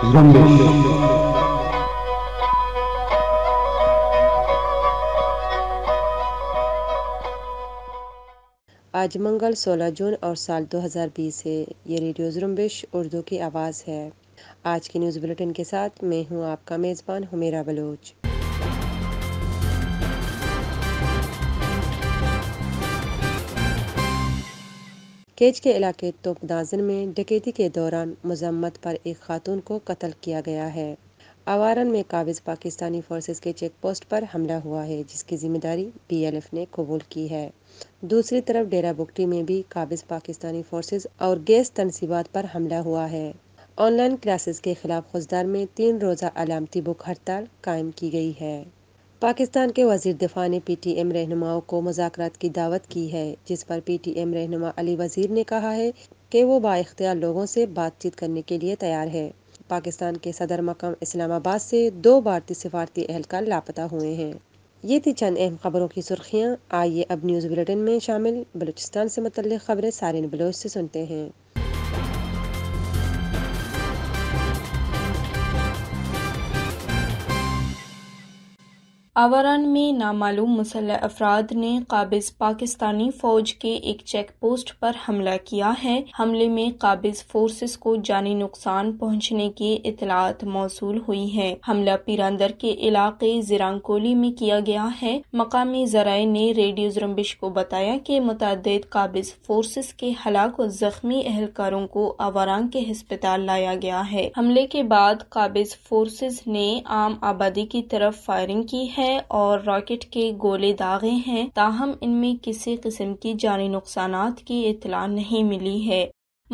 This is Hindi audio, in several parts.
आज मंगल 16 जून और साल 2020 है ये रेडियो जुम्बिश उर्दू की आवाज़ है आज की न्यूज़ बुलेटिन के साथ मैं हूँ आपका मेज़बान हुमेरा बलोच केज के इलाके तोपदाजन में डकैती के दौरान मजम्मत पर एक खातून को कत्ल किया गया है आवारन में काबिज पाकिस्तानी फोर्सेस के चेक पोस्ट पर हमला हुआ है जिसकी जिम्मेदारी बीएलएफ ने कबूल की है दूसरी तरफ डेरा बुकटी में भी काबिज पाकिस्तानी फोर्सेस और गैस तनसीबात पर हमला हुआ है ऑनलाइन क्लासेस के खिलाफ खुजदार में तीन रोज़ा अलामती भूख हड़ताल कायम की गई है पाकिस्तान के वजीर दिफा ने पी टी एम रहनुमाओं को मुजाकरात की दावत की है जिस पर पी टी एम रहनुमा अली वजीर ने कहा है कि वो बाख्तियार लोगों से बातचीत करने के लिए तैयार है पाकिस्तान के सदर मकाम इस्लामाबाद से दो भारतीय सिफारती एहलकार लापता हुए हैं ये थी चंद अहम खबरों की सुर्खियाँ आइए अब न्यूज़ बुलेटिन में शामिल बलूचिस्तान से मतलब खबरें सारे बलोच से सुनते हैं आवरण में नामालूम मुसलह अफराद ने काबिज पाकिस्तानी फौज के एक चेक पोस्ट पर हमला किया है हमले में काबिज फोर्सेस को जानी नुकसान पहुंचने की इतलात मौसू हुई है हमला पीरंदर के इलाके जिरंगकोली में किया गया है मकामी जराये ने रेडियो जुम्बिश को बताया कि मुतद काबिज फोर्सेस के हलाक और जख्मी एहलकारों को आवारान के हस्पताल लाया गया है हमले के बाद काबिज फोर्सेज ने आम आबादी की तरफ फायरिंग की है है और रॉकेट के गोले दागे हैं ताहम इनमें किसी किस्म की जानी नुकसान की इतला नहीं मिली है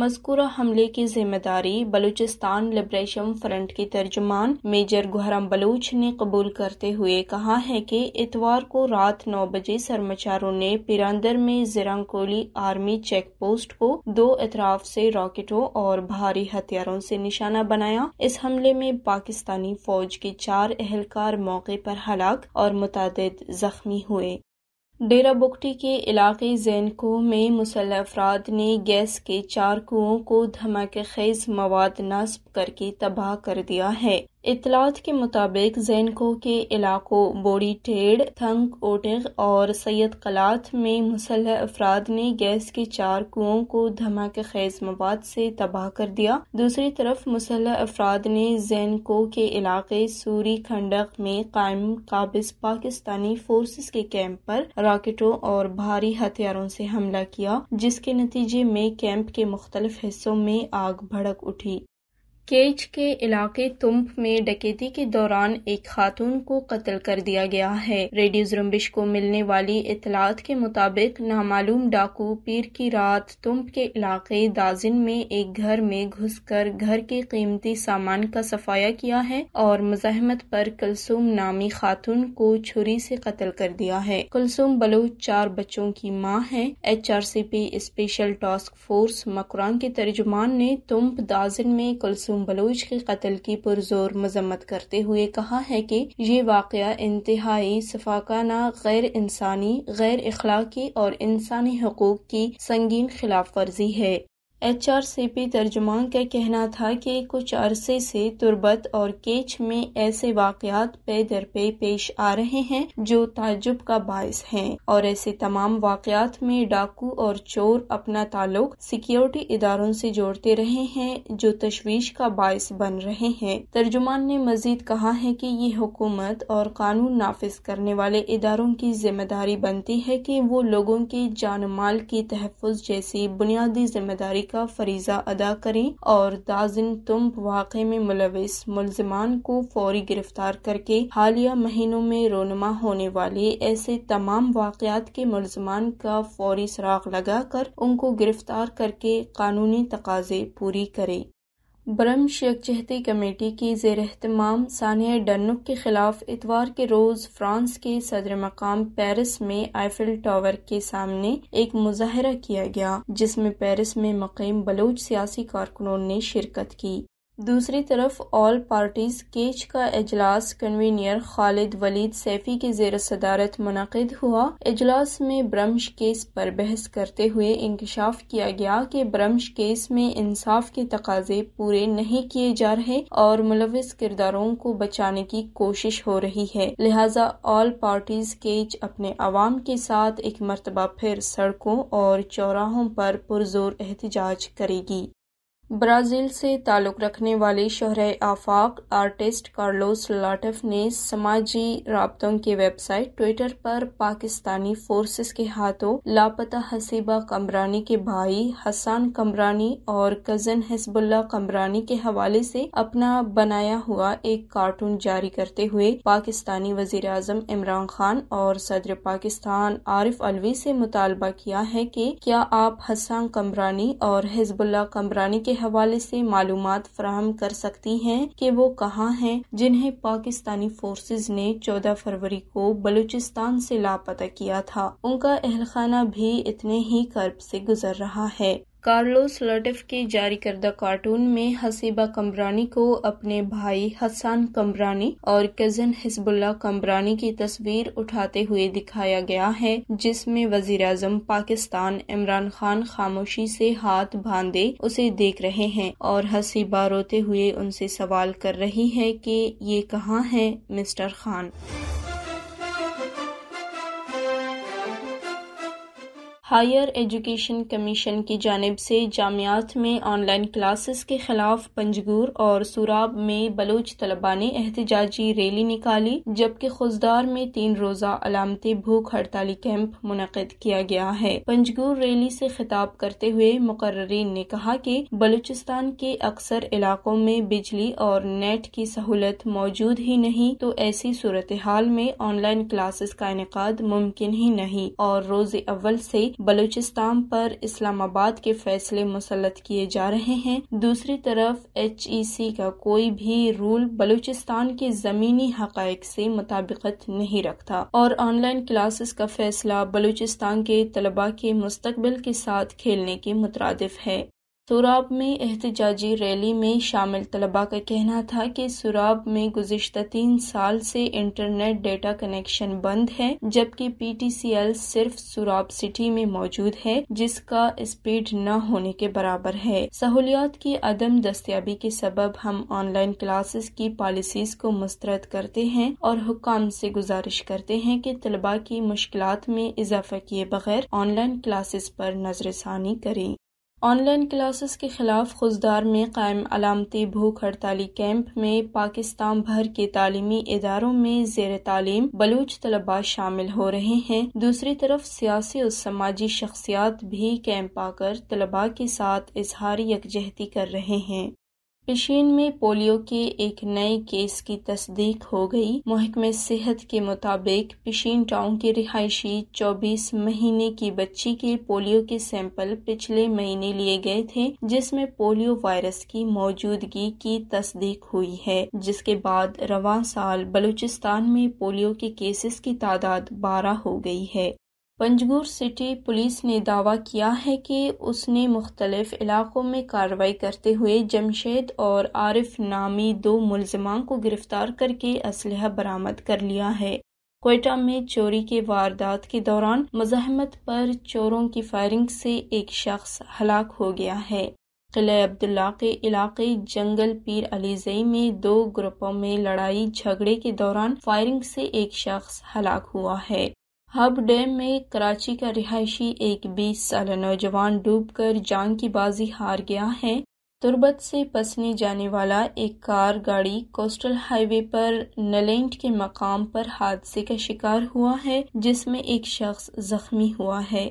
मस्कूरा हमले की जिम्मेदारी बलूचिस्तान लिब्रेशन फ्रंट के तर्जमान मेजर गुहरम बलूच ने कबूल करते हुए कहा है कि इतवार को रात नौ बजे सरमाचारों ने पिरांदर में जिरंगकोली आर्मी चेक पोस्ट को दो इतराफ़ से रॉकेटों और भारी हथियारों से निशाना बनाया इस हमले में पाकिस्तानी फौज के चार एहलकार मौके पर हलाक और मुतद जख्मी हुए डेरा बुकटी के इलाके जैनकोह में मुसल अफराद ने गैस के चार कुओं को धमाके खेज मवाद नस्ब करके तबाह कर दिया है इतलात के मुताबिक जैनकोह के इलाकों बोड़ी टेड़ थंग ओटिग और सैयद कलात में मुसल अफराद ने गैस के चार कुओं को धमाके खेज मवाद से तबाह कर दिया दूसरी तरफ मुसल अफराद ने जैनकोह के इलाके सूरी खंडक में कायम काबिज पाकिस्तानी फोर्सेस के कैंप पर राकेटों और भारी हथियारों से हमला किया जिसके नतीजे में कैंप के मुख्तलिफ हिस्सों में आग भड़क उठी केच के इलाके तुम्प में डकैती के दौरान एक खातून को कत्ल कर दिया गया है रेडियो जुम्बिश को मिलने वाली इतलात के मुताबिक नामालूम डाकू पीर की रात तुम्प के इलाके दाजिन में एक घर में घुसकर घर के कीमती सामान का सफाया किया है और मुजाहमत पर कुलसुम नामी खातून को छुरी से कत्ल कर दिया है कुलसुम बलोच चार बच्चों की माँ है H R C P special task force Makran के तर्जुमान ने तुम्प दाजिन में कुलसुम मासूम बलोच के कत्ल की पुरजोर मजम्मत करते हुए कहा है की ये वाक़ इंतहाई सफाकाना गैर इंसानी गैर अखलाकी और इंसानी हकूक की संगीन खिलाफ वर्जी है एच आर सी पी तर्जुमान का कहना था कि कुछ अरसे से तुरबत और केच में ऐसे वाकयात पे दर पे पेश आ रहे हैं जो ताजुब का बायस हैं और ऐसे तमाम वाकयात में डाकू और चोर अपना ताल्लुक सिक्योरिटी इदारों से जोड़ते रहे हैं जो तशवीश का बायस बन रहे हैं तर्जुमान ने मजीद कहा है कि ये हुकूमत और कानून नाफिज करने वाले इदारों की जिम्मेदारी बनती है कि वो लोगों के जान माल की तहफ़ जैसी बुनियादी जिम्मेदारी का फरीजा अदा करें और दाजिन तुम वाक़े में मुलविस मुलजमान को फौरी गिरफ्तार करके हालिया महीनों में रोनमा होने वाले ऐसे तमाम वाक़ात के मुलजमान का फौरी सराग लगा कर उनको गिरफ्तार करके कानूनी तकाजे पूरी करें बरम यकजहती कमेटी की जेर अहतमाम सानिया डनुक के खिलाफ इतवार के रोज़ फ्रांस के सदर मकाम पेरिस में आईफिल टावर के सामने एक मुजाहरा किया गया जिसमें पेरिस में मकईम बलोच सियासी कारकुनों ने शिरकत की दूसरी तरफ ऑल पार्टीज केच का अजलास कन्वीनर खालिद वलीद सैफी की जेर सदारत मुनद हुआ अजलास में ब्रम्श केस पर बहस करते हुए इंकशाफ किया गया कि ब्रम्श केस में इंसाफ के तकाजे पूरे नहीं किए जा रहे और मुलविस किरदारों को बचाने की कोशिश हो रही है लिहाजा ऑल पार्टीज केच अपने आवाम के साथ एक मरतबा फिर सड़कों और चौराहों पर पुरजोर एहतजाज करेगी ब्राज़ील से ताल्लुक़ रखने वाले शहर आफाक आर्टिस्ट कार्लोस लाटफ ने समाजी रबतों की वेबसाइट ट्विटर पर पाकिस्तानी फोर्सेस के हाथों लापता हसीबा कमरानी के भाई हसान कमरानी और कज़न हिजबुल्ला कमरानी के हवाले से अपना बनाया हुआ एक कार्टून जारी करते हुए पाकिस्तानी वजीर अजम इमरान खान और सदर पाकिस्तान आरिफ अलवी से मुतालबा किया है कि क्या आप हसान कमरानी और हिजबुल्ला कमरानी के हवाले से मालूम फ्राहम कर सकती हैं कि वो कहाँ हैं जिन्हें पाकिस्तानी फोर्सेज ने 14 फरवरी को बलूचिस्तान से लापता किया था उनका अहलखाना भी इतने ही कर्ब से गुजर रहा है कार्लोस लटिफ की जारी करदा कार्टून में हसीबा कम्बरानी को अपने भाई हसान कम्बरानी और कजन हिजबुल्ला कम्बरानी की तस्वीर उठाते हुए दिखाया गया है जिसमें वजीर अजम पाकिस्तान इमरान खान खामोशी से हाथ बांधे उसे देख रहे हैं और हसीबा रोते हुए उनसे सवाल कर रही है कि ये कहाँ है mister Khan higher education commission की जानब से जामियात में ऑनलाइन क्लासेस के खिलाफ पंजगूर और सुराब में बलोच तलबा ने एहतजाजी रैली निकाली जबकि खुजदार में तीन रोजा अलामती भूख हड़ताली कैंप मुनद किया गया है पंजगूर रैली से खिताब करते हुए मुकर्रीन ने कहा कि बलूचिस्तान के अक्सर इलाकों में बिजली और नेट की सहूलत मौजूद ही नहीं तो ऐसी सूरत हाल में ऑनलाइन क्लासेस का इनका मुमकिन ही नहीं और रोज अव्वल से बलूचिस्तान पर इस्लामाबाद के फैसले मुसलत किए जा रहे हैं दूसरी तरफ एच ई सी का कोई भी रूल बलूचिस्तान के जमीनी हक से मुताबिकत नहीं रखता और ऑनलाइन क्लासेस का फैसला बलूचिस्तान के तलबा के मुस्तबिल के साथ खेलने के मुतरद है सुराब में एहतजाजी रैली में शामिल तलबा का कहना था कि सुराब में गुजशत तीन साल से इंटरनेट डेटा कनेक्शन बंद है जबकि पीटीसीएल सिर्फ सुराब सिटी में मौजूद है जिसका स्पीड न होने के बराबर है सहूलियात की अदम दस्तियाबी के सबब हम ऑनलाइन क्लासेस की पॉलिसीज को मुस्तरद करते हैं और हुकाम से गुजारिश करते हैं कि तलबा की मुश्किल में इजाफा किए बगैर ऑनलाइन क्लासेस पर नजरसानी करें ऑनलाइन क्लासेस के खिलाफ खुजदार में कायम अलामती भूख हड़ताली कैंप में पाकिस्तान भर के तालीमी इदारों में जेर तालीम बलूच तलबा शामिल हो रहे हैं दूसरी तरफ सियासी और समाजी शख्सियात भी कैंप आकर तलबा के साथ इजहार यकजहती कर रहे हैं पेशेन में पोलियो के एक नए केस की तस्दीक हो गई महकमे सेहत के मुताबिक पिशीन टाउन के रिहायशी 24 महीने की बच्ची के पोलियो के सैंपल पिछले महीने लिए गए थे जिसमें पोलियो वायरस की मौजूदगी की तस्दीक हुई है जिसके बाद रवान साल बलूचिस्तान में पोलियो के केसेस की तादाद 12 हो गई है पंजगूर सिटी पुलिस ने दावा किया है कि उसने मुख्तलिफ इलाकों में कार्रवाई करते हुए जमशेद और आरिफ नामी दो मुलजमान को गिरफ्तार करके असलहा बरामद कर लिया है कोयटा में चोरी के वारदात के दौरान मजाहमत पर चोरों की फायरिंग से एक शख्स हलाक हो गया है किले अब्दुल्ला के इलाके जंगल पीर अलीजई में दो ग्रुपों में लड़ाई झगड़े के दौरान फायरिंग से एक शख्स हलाक हुआ है हब डैम में कराची का रिहायशी एक 20 साल नौजवान डूबकर जान की बाजी हार गया है तुरबत से पसने जाने वाला एक कार गाड़ी कोस्टल हाईवे पर नलेंट के मकाम पर हादसे का शिकार हुआ है जिसमें एक शख्स जख्मी हुआ है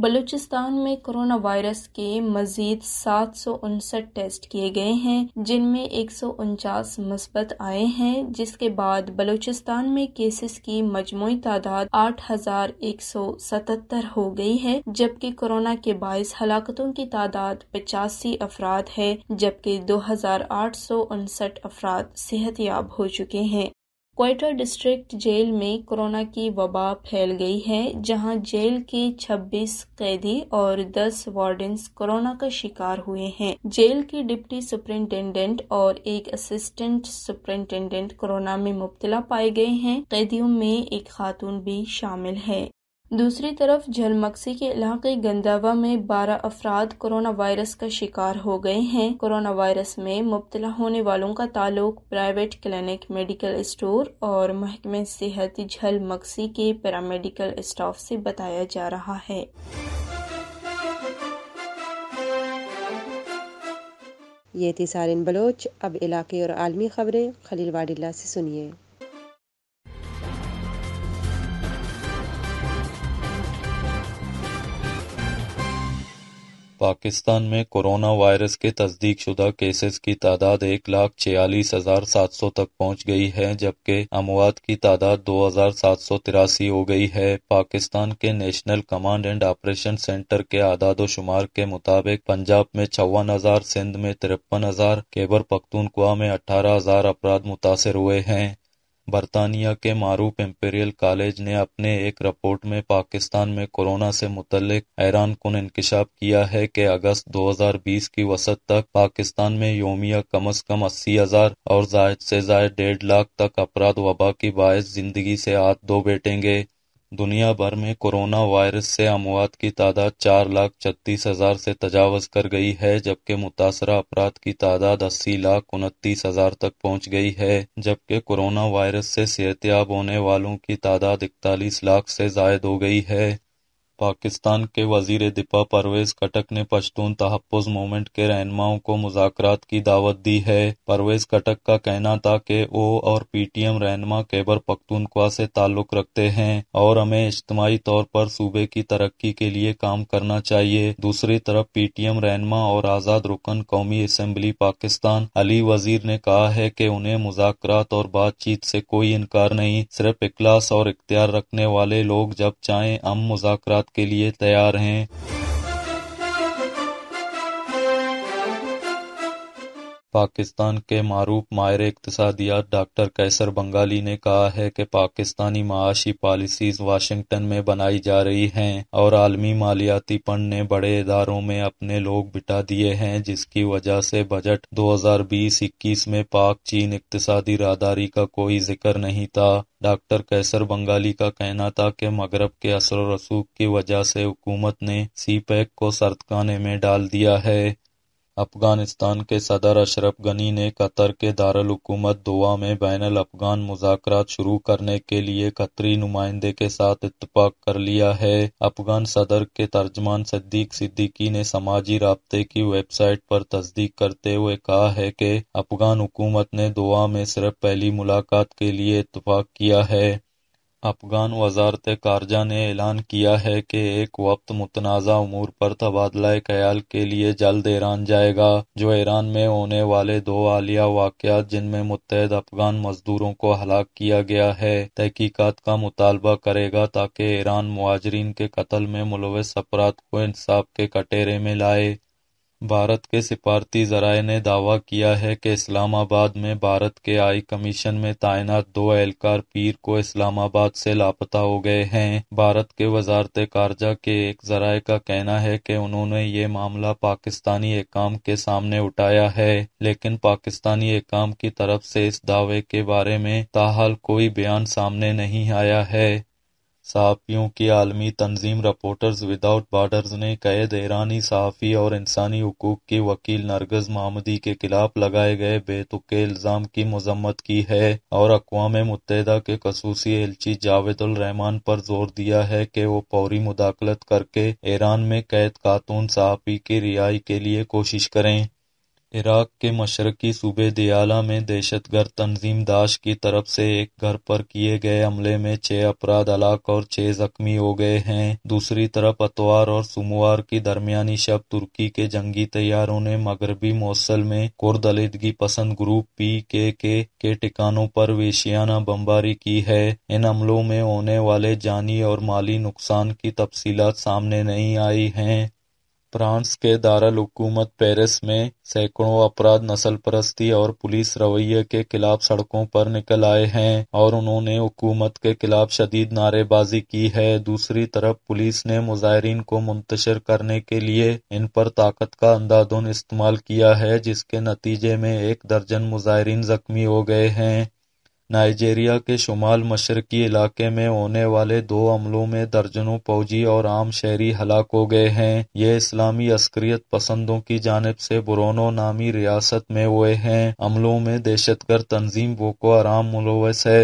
बलूचिस्तान में कोरोना वायरस के मजीद सात सौ उनसठ टेस्ट किए गए हैं जिनमें एक सौ उनचास मस्बत आए हैं जिसके बाद बलूचिस्तान में केसेस की मजमू तादाद आठ हजार एक सौ सतहत्तर हो गई है जबकि कोरोना के बायस हलाकतों की तादाद पचासी अफराद है जबकि दो हजार आठ सौ उनसठ अफराद याब हो चुके हैं क्वेटा डिस्ट्रिक्ट जेल में कोरोना की वबा फैल गई है जहां जेल के 26 कैदी और 10 वार्डन्स कोरोना का शिकार हुए हैं जेल के डिप्टी सुपरिंटेंडेंट और एक असिस्टेंट सुपरिंटेंडेंट कोरोना में मुब्तला पाए गए हैं कैदियों में एक खातून भी शामिल है दूसरी तरफ झलमक्सी के इलाके गंदावा में बारह अफराद कोरोना वायरस का शिकार हो गए हैं कोरोना वायरस में मुबतला होने वालों का ताल्लुक प्राइवेट क्लिनिक मेडिकल स्टोर और महकमे सेहत झलमक्सी के पैरामेडिकल स्टाफ से बताया जा रहा है ये थी सारिन बलोच अब इलाके और आलमी खबरें खलील वाडिल्ला से सुनिए पाकिस्तान में कोरोना वायरस के तस्दीक शुदा केसेस की तादाद एक लाख छियालीस हजार सात सौ तक पहुंच गई है जबकि अमवात की तादाद दो हजार सात सौ तिरासी हो गई है पाकिस्तान के national command and operation centre के आदाद शुमार के मुताबिक पंजाब में छवन हजार सिंध में तिरपन हजार केबर पख्तूनख्वा में अठारह हजार अपराध मुतासर हुए हैं बरतानिया के मारूफ एम्पेरियल कॉलेज ने अपने एक रिपोर्ट में पाकिस्तान में कोरोना से मुतल्लिक हैरानकुन इंकशाफ किया है की अगस्त दो हजार बीस की वसत तक पाकिस्तान में योमिया कम अज कम अस्सी हजार और जायद से जायद डेढ़ लाख तक अपराध वबा की बायस जिंदगी ऐसी हाथ धो बैठेंगे दुनिया भर में कोरोना वायरस से अमवात की तादाद चार लाख छत्तीस हजार से तजावज कर गई है जबकि मुतासरा अपराध की तादाद अस्सी लाख उनतीस हजार तक पहुंच गई है जबकि कोरोना वायरस से सेहतियाब होने वालों की तादाद इकतालीस लाख से जायद हो गई है पाकिस्तान के वजीर दिपा परवेज कटक ने पश्तून तहफ़ मूवमेंट के रहनुमाओं को मुजाकरात की दावत दी है परवेज कटक का कहना था कि ओ और पीटीएम रहनुमा केबर पख्तूनख्वा से ताल्लुक रखते हैं और हमें इज्तमाही तौर पर सूबे की तरक्की के लिए काम करना चाहिए दूसरी तरफ पीटीएम रहनुमा और आज़ाद रुकन कौमी असम्बली पाकिस्तान अली वजीर ने कहा है कि उन्हें मुजाकरात और बातचीत से कोई इनकार नहीं सिर्फ इखलास और इख्तियार रखने वाले लोग जब चाहें हम मुजाकर के लिए तैयार हैं पाकिस्तान के मारूफ माहिर इकतियात डॉक्टर कैसर बंगाली ने कहा है कि पाकिस्तानी माशी पॉलिसीज वाशिंगटन में बनाई जा रही हैं और आलमी मालियाती फंड ने बड़े इदारों में अपने लोग बिठा दिए हैं जिसकी वजह से बजट 2020-21 में पाक चीन इकतसादी रादारी का कोई जिक्र नहीं था डॉक्टर कैसर बंगाली का कहना था कि मगरब के असर रसूख की वजह से हुकूमत ने सी पैक को सर्दखाने में डाल दिया है अफगानिस्तान के सदर अशरफ गनी ने कतर के हुकूमत दोवा में बैन अफगान मुज़ाकरात शुरू करने के लिए कतरी नुमाइंदे के साथ इतफाक कर लिया है अफगान सदर के तर्जमान सिद्दीक सिद्दीकी ने समाजी रबते की वेबसाइट पर तस्दीक करते हुए कहा है कि अफगान हुकूमत ने दोवा में सिर्फ पहली मुलाकात के लिए इतफाक किया है अफ़गान कारजा ने ऐलान किया है कि एक वक्त मुतनाज़ा अमूर पर तबादला ख्याल के लिए जल्द ईरान जाएगा, जो ईरान में होने वाले दो आलिया वाकत जिनमें मुतहद अफ़गान मज़दूरों को हलाक किया गया है, तहकीकत का मुतालबा करेगा ताकि ईरान मुआजरीन के कत्ल में मुलविस अफ़राद को इंसाफ के कटेरे में लाए। भारत के सिफारती जराये ने दावा किया है कि इस्लामाबाद में भारत के हाई कमीशन में तैनात दो एहलकार पीर को इस्लामाबाद से लापता हो गए हैं भारत के वजारत खारजा के एक जराये का कहना है कि उन्होंने ये मामला पाकिस्तानी एकाम के सामने उठाया है लेकिन पाकिस्तानी एकाम की तरफ से इस दावे के बारे में ताहाल कोई बयान सामने नहीं आया है सहाफ़ियों की आलमी तंजीम रिपोर्टर्स विदाउट बॉर्डर्स ने कैद-ईरानी सहाफ़ी और इंसानी हकूक की वकील नरगज मोहम्मदी के खिलाफ लगाए गए बेतुके इल्ज़ाम की मजम्मत की है और अकवा मुत्तहदा के खसूस एलची जावेद पर जोर दिया है कि वो फौरी मुदाखलत करके ईरान में कैद खातून सहाफ़ी की रिहाई के लिए कोशिश करें। इराक के मशरकी सूबे दियाला में दहशत गर्द तंजीम दाश की तरफ से एक घर पर किए गए हमले में छह अपराध हलाक और छह जख्मी हो गए हैं दूसरी तरफ अतवार और सोमवार की दरमियानी शब तुर्की के जंगी तैयारों ने मगरबी मौसल में कुर्द अलीदगी पसंद ग्रुप पी के के, के ठिकानों पर वेशियाना बमबारी की है इन हमलों में होने वाले जानी और माली नुकसान की तफसीत सामने नहीं आई है फ्रांस के दारालकूमत पेरिस में सैकड़ों अपराध परस्ती और पुलिस रवैये के खिलाफ सड़कों पर निकल आए हैं और उन्होंने हुकूमत के खिलाफ शदीद नारेबाजी की है दूसरी तरफ पुलिस ने मुजाहरीन को मुंतशिर करने के लिए इन पर ताकत का अंधाधुंध इस्तेमाल किया है जिसके नतीजे में एक दर्जन मुजाहरीन जख्मी हो गए हैं नाइजीरिया के शुमाल-मशरकी इलाके में होने वाले दो हमलों में दर्जनों फौजी और आम शहरी हलाक हो गए हैं। ये इस्लामी अस्करियत पसंदों की जानब से बुरोनो नामी रियासत में हुए हैं। हमलों में दहशतगर्द तंजीम बोको आराम मुलवस है।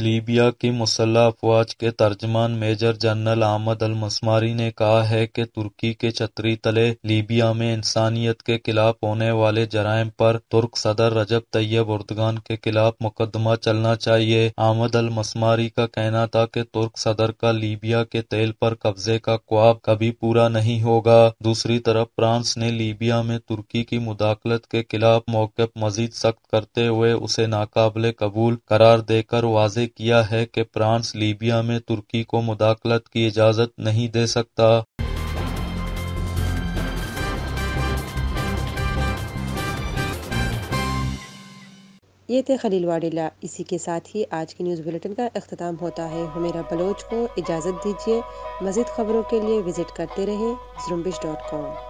लीबिया की मुसल्ह अफवाज के तर्जमान मेजर जनरल अहमद अल-मसमारी ने कहा है कि तुर्की के छतरी तले लीबिया में इंसानियत के खिलाफ होने वाले जराइम पर तुर्क सदर रजब तैयब उर्दगान के खिलाफ मुकदमा चलना चाहिए अहमद अल-मसमारी का कहना था कि तुर्क सदर का लीबिया के तेल पर कब्जे का ख्वाब कभी पूरा नहीं होगा दूसरी तरफ फ्रांस ने लीबिया में तुर्की की मुदाखलत के खिलाफ मौके मजीद सख्त करते हुए उसे नाकबले कबूल करार देकर वाजे किया है कि फ्रांस लीबिया में तुर्की को मुदाखलत की इजाजत नहीं दे सकता ये थे खलील वाडिला इसी के साथ ही आज की न्यूज़ बुलेटिन का अख्ताम होता है हमेरा बलोच को इजाज़त दीजिए मज़ीद खबरों के लिए विज़िट करते रहें जुम्बिश डॉट कॉम